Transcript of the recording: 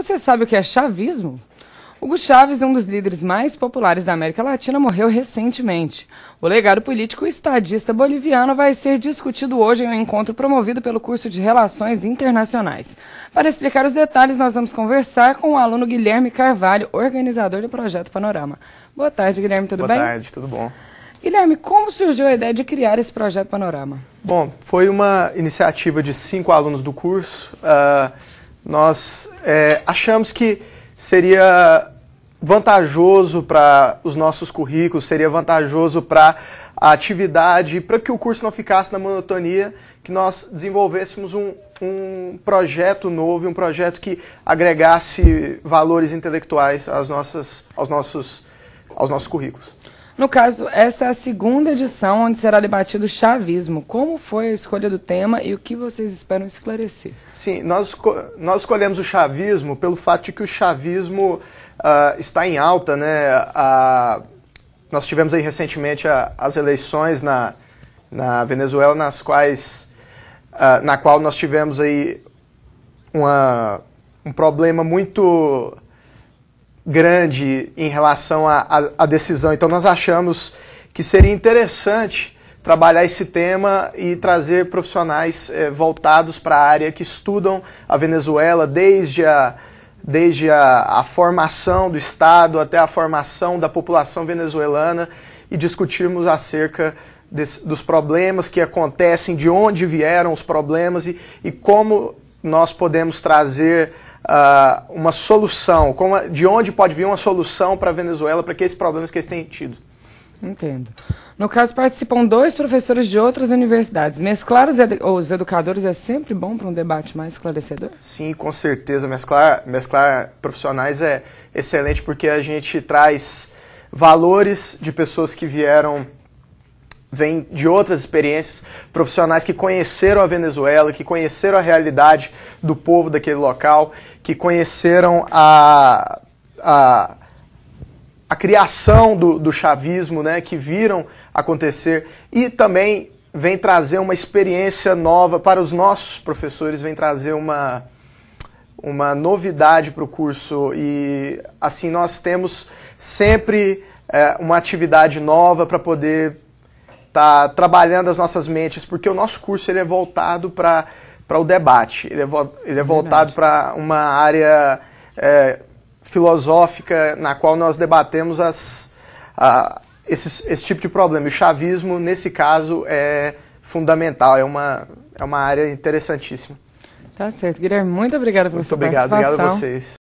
Você sabe o que é chavismo? Hugo Chávez, um dos líderes mais populares da América Latina, morreu recentemente. O legado político estadista boliviano vai ser discutido hoje em um encontro promovido pelo curso de Relações Internacionais. Para explicar os detalhes, nós vamos conversar com o aluno Guilherme Carvalho, organizador do projeto Panorama. Boa tarde, Guilherme, tudo Boa bem? Boa tarde, tudo bom. Guilherme, como surgiu a ideia de criar esse projeto Panorama? Bom, foi uma iniciativa de cinco alunos do curso. Uh nós é, achamos que seria vantajoso para os nossos currículos, seria vantajoso para a atividade, para que o curso não ficasse na monotonia, que nós desenvolvêssemos um, um projeto novo, um projeto que agregasse valores intelectuais às nossas, aos, nossos, aos nossos currículos. No caso, esta é a segunda edição onde será debatido o chavismo. Como foi a escolha do tema e o que vocês esperam esclarecer? Sim, nós, nós escolhemos o chavismo pelo fato de que o chavismo uh, está em alta, né? nós tivemos aí recentemente a, as eleições na, na Venezuela, nas quais, uh, na qual nós tivemos aí uma, um problema muito grande em relação à decisão. Então, nós achamos que seria interessante trabalhar esse tema e trazer profissionais eh, voltados para a área que estudam a Venezuela desde a desde a, a, formação do Estado até a formação da população venezuelana e discutirmos acerca dos problemas que acontecem, de onde vieram os problemas e, e como nós podemos trazer uh, uma solução, como, de onde pode vir uma solução para a Venezuela, para aqueles problemas que eles têm tido. Entendo. No caso, participam dois professores de outras universidades. Mesclar os, os educadores é sempre bom para um debate mais esclarecedor? Sim, com certeza. Mesclar, mesclar profissionais é excelente porque a gente traz valores de pessoas que vieram vem de outras experiências, profissionais que conheceram a Venezuela, que conheceram a realidade do povo daquele local, que conheceram a, a, a criação do, do chavismo, né, que viram acontecer e também vem trazer uma experiência nova para os nossos professores, vem trazer uma, uma novidade para o curso e assim nós temos sempre é, uma atividade nova para poder tá trabalhando as nossas mentes, porque o nosso curso ele é voltado para o debate, ele é, vo, ele é voltado para uma área é, filosófica na qual nós debatemos as, a, esse, esse tipo de problema. E o chavismo, nesse caso, é fundamental, é uma, é uma área interessantíssima. Tá certo. Guilherme, muito obrigado pela muito sua obrigado, obrigado a vocês.